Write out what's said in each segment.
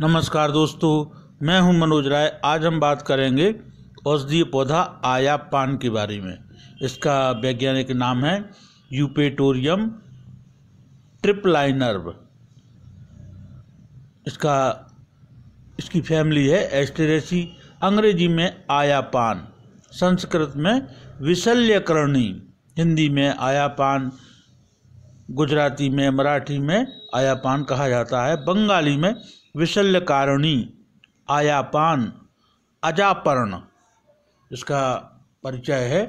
नमस्कार दोस्तों मैं हूं मनोज राय आज हम बात करेंगे औषधीय पौधा आया पान के बारे में इसका वैज्ञानिक नाम है यूपेटोरियम ट्रिपलाइनर्व इसका इसकी फैमिली है एस्टेरेसी अंग्रेजी में आया पान संस्कृत में विशल्यकर्णी हिंदी में आया पान गुजराती में मराठी में आयापान कहा जाता है बंगाली में विशल्यकारिणी आयापान अजापर्ण इसका परिचय है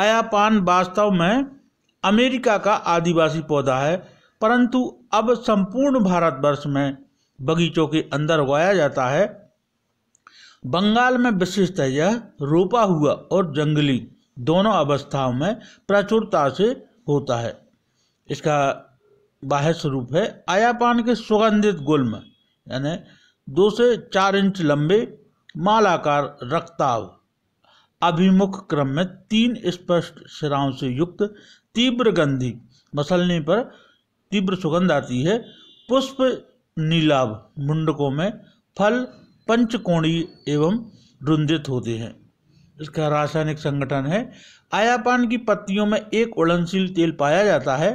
आयापान वास्तव में अमेरिका का आदिवासी पौधा है परंतु अब संपूर्ण भारतवर्ष में बगीचों के अंदर उगाया जाता है बंगाल में है यह रोपा हुआ और जंगली दोनों अवस्थाओं में प्रचुरता से होता है इसका बाह्य स्वरूप है आयापान के सुगंधित गुल्म यानी दो से चार इंच लंबे मालाकार रक्ताव अभिमुख क्रम में तीन स्पष्ट सिराओं से युक्त तीव्र गंधी मसलने पर तीव्र सुगंध आती है पुष्प नीलाभ मुंडकों में फल पंचकोणी एवं रुंधित होते हैं इसका रासायनिक संगठन है आयापान की पत्तियों में एक उड़नशील तेल पाया जाता है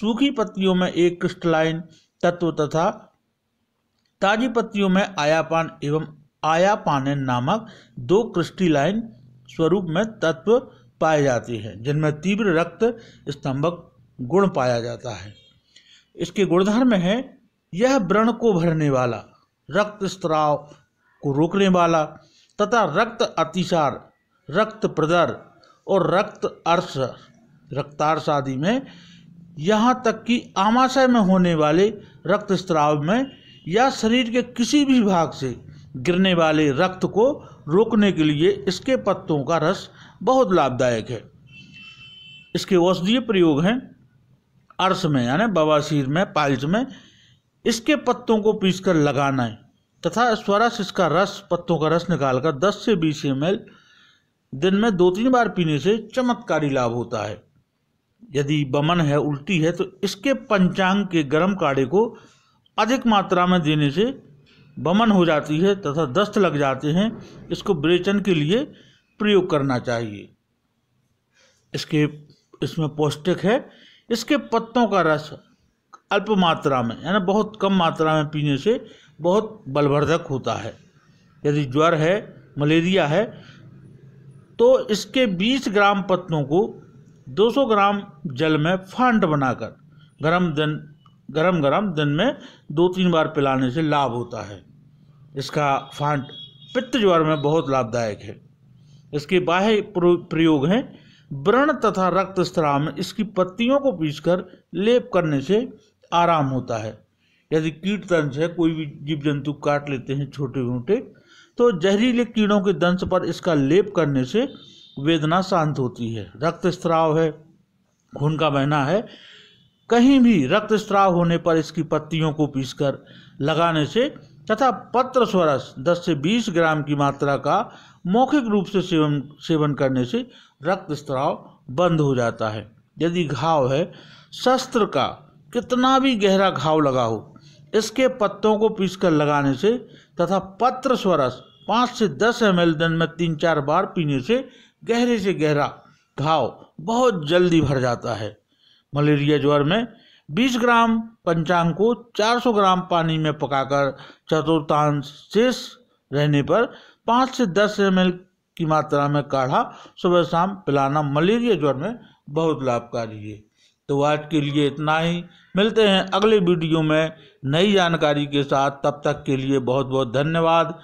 सूखी पत्तियों में एक क्रिस्टलाइन तत्व तथा ताजी पत्तियों में आयापान एवं आयापानन नामक दो क्रिस्टीलाइन स्वरूप में तत्व पाए जाते हैं जिनमें तीव्र रक्त स्तंभक गुण पाया जाता है इसके गुणधर्म है यह व्रण को भरने वाला रक्त स्त्राव को रोकने वाला तथा रक्त अतिसार रक्त प्रदर और रक्त अर्स रक्तार्स आदि में यहाँ तक कि आमाशय में होने वाले रक्त स्त्राव में या शरीर के किसी भी भाग से गिरने वाले रक्त को रोकने के लिए इसके पत्तों का रस बहुत लाभदायक है इसके औषधीय प्रयोग हैं अर्स में यानी बवासीर में पाइल्स में इसके पत्तों को पीसकर लगाना है तथा स्वरस इसका रस पत्तों का रस निकालकर 10 से 20 एम दिन में दो तीन बार पीने से चमत्कारी लाभ होता है यदि बमन है उल्टी है तो इसके पंचांग के गर्म काढ़े को अधिक मात्रा में देने से बमन हो जाती है तथा दस्त लग जाते हैं इसको ब्रेचन के लिए प्रयोग करना चाहिए इसके इसमें पौष्टिक है इसके पत्तों का रस अल्प मात्रा में यानी बहुत कम मात्रा में पीने से बहुत बलवर्धक होता है यदि ज्वर है मलेरिया है तो इसके 20 ग्राम पत्तों को 200 ग्राम जल में फांड बनाकर गर्म दिन गरम गरम दिन में दो तीन बार पिलाने से लाभ होता है इसका फांट पित्त ज्वर में बहुत लाभदायक है इसके बाह्य प्रयोग हैं व्रण तथा रक्त स्त्राव में इसकी पत्तियों को पीसकर लेप करने से आराम होता है यदि कीट दंश है कोई भी जीव जंतु काट लेते हैं छोटे मोटे तो जहरीले कीड़ों के दंश पर इसका लेप करने से वेदना शांत होती है रक्त स्त्राव है खून का बहना है कहीं भी रक्त स्त्राव होने पर इसकी पत्तियों को पीसकर लगाने से तथा पत्र स्वरस दस से बीस ग्राम की मात्रा का मौखिक रूप से सेवन सेवन करने से रक्त स्त्राव बंद हो जाता है यदि घाव है शस्त्र का कितना भी गहरा घाव लगा हो इसके पत्तों को पीसकर लगाने से तथा पत्र स्वरस पाँच से दस एम एल दिन में तीन चार बार पीने से गहरे से गहरा घाव बहुत जल्दी भर जाता है मलेरिया ज्वर में 20 ग्राम पंचांग को 400 ग्राम पानी में पकाकर चतुर्थांश शेष रहने पर 5 से 10 एम की मात्रा में काढ़ा सुबह शाम पिलाना मलेरिया ज्वर में बहुत लाभकारी है तो आज के लिए इतना ही मिलते हैं अगले वीडियो में नई जानकारी के साथ तब तक के लिए बहुत बहुत धन्यवाद